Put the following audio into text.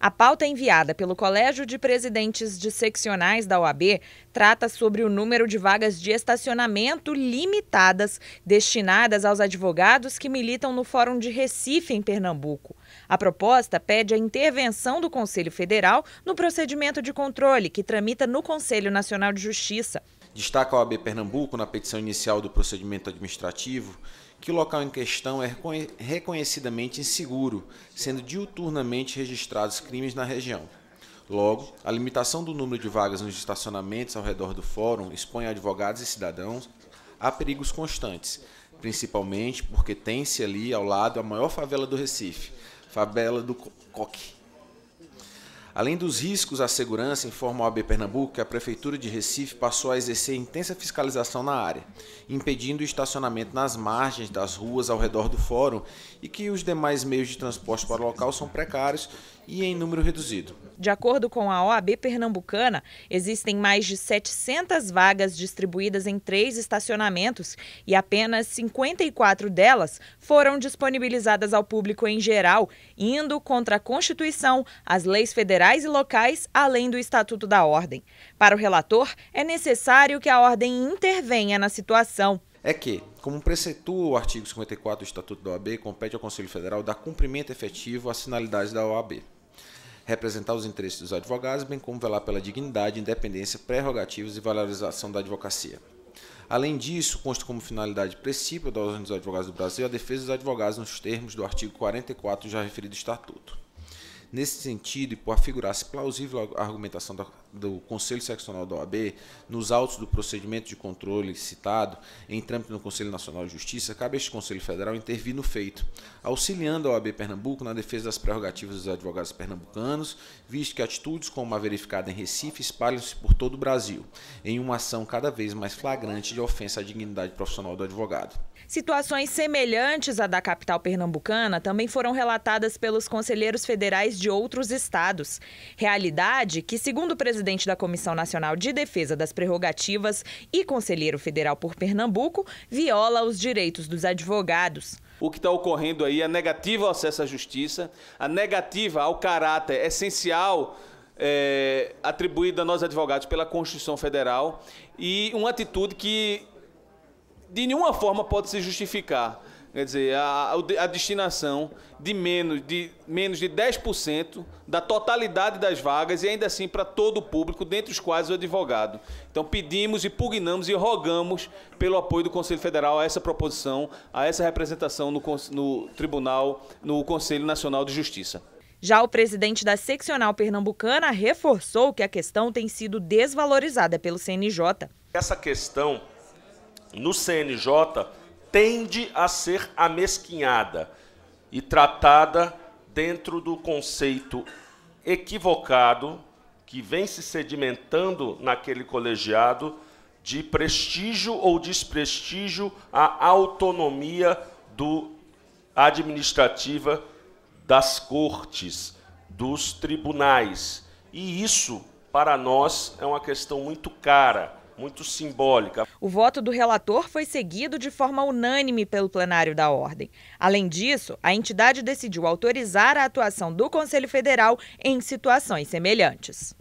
A pauta enviada pelo Colégio de Presidentes de Seccionais da OAB trata sobre o número de vagas de estacionamento limitadas destinadas aos advogados que militam no Fórum de Recife, em Pernambuco. A proposta pede a intervenção do Conselho Federal no procedimento de controle que tramita no Conselho Nacional de Justiça. Destaca a OAB Pernambuco, na petição inicial do procedimento administrativo, que o local em questão é reconhecidamente inseguro, sendo diuturnamente registrados crimes na região. Logo, a limitação do número de vagas nos estacionamentos ao redor do fórum expõe advogados e cidadãos a perigos constantes, principalmente porque tem-se ali ao lado a maior favela do Recife, favela do Coque Além dos riscos à segurança, informa o AB Pernambuco que a Prefeitura de Recife passou a exercer intensa fiscalização na área, impedindo o estacionamento nas margens das ruas ao redor do fórum e que os demais meios de transporte para o local são precários e em número reduzido. De acordo com a OAB Pernambucana, existem mais de 700 vagas distribuídas em três estacionamentos e apenas 54 delas foram disponibilizadas ao público em geral, indo contra a Constituição, as leis federais e locais, além do Estatuto da Ordem. Para o relator, é necessário que a ordem intervenha na situação é que, como precetua o artigo 54 do Estatuto da OAB, compete ao Conselho Federal dar cumprimento efetivo às finalidades da OAB representar os interesses dos advogados, bem como velar pela dignidade, independência, prerrogativas e valorização da advocacia. Além disso, consta como finalidade princípio da Ordem dos Advogados do Brasil a defesa dos advogados nos termos do artigo 44 já referido Estatuto. Nesse sentido, e por afigurar se plausível a argumentação do, do Conselho Seccional da OAB, nos autos do procedimento de controle citado, em trâmite no Conselho Nacional de Justiça, cabe a este Conselho Federal intervir no feito, auxiliando a OAB Pernambuco na defesa das prerrogativas dos advogados pernambucanos, visto que atitudes como a verificada em Recife espalham-se por todo o Brasil, em uma ação cada vez mais flagrante de ofensa à dignidade profissional do advogado. Situações semelhantes à da capital pernambucana também foram relatadas pelos conselheiros federais de outros estados. Realidade que, segundo o presidente da Comissão Nacional de Defesa das Prerrogativas e conselheiro federal por Pernambuco, viola os direitos dos advogados. O que está ocorrendo aí, a é negativa ao acesso à justiça, a negativa ao caráter essencial é, a nós advogados pela Constituição Federal e uma atitude que de nenhuma forma pode se justificar. Quer dizer, a, a destinação de menos de, menos de 10% da totalidade das vagas e ainda assim para todo o público, dentre os quais o advogado. Então pedimos e pugnamos e rogamos pelo apoio do Conselho Federal a essa proposição, a essa representação no, no Tribunal, no Conselho Nacional de Justiça. Já o presidente da seccional pernambucana reforçou que a questão tem sido desvalorizada pelo CNJ. Essa questão no CNJ tende a ser amesquinhada e tratada dentro do conceito equivocado que vem se sedimentando naquele colegiado de prestígio ou desprestígio à autonomia do administrativa das cortes, dos tribunais. E isso, para nós, é uma questão muito cara muito simbólica. O voto do relator foi seguido de forma unânime pelo plenário da Ordem. Além disso, a entidade decidiu autorizar a atuação do Conselho Federal em situações semelhantes.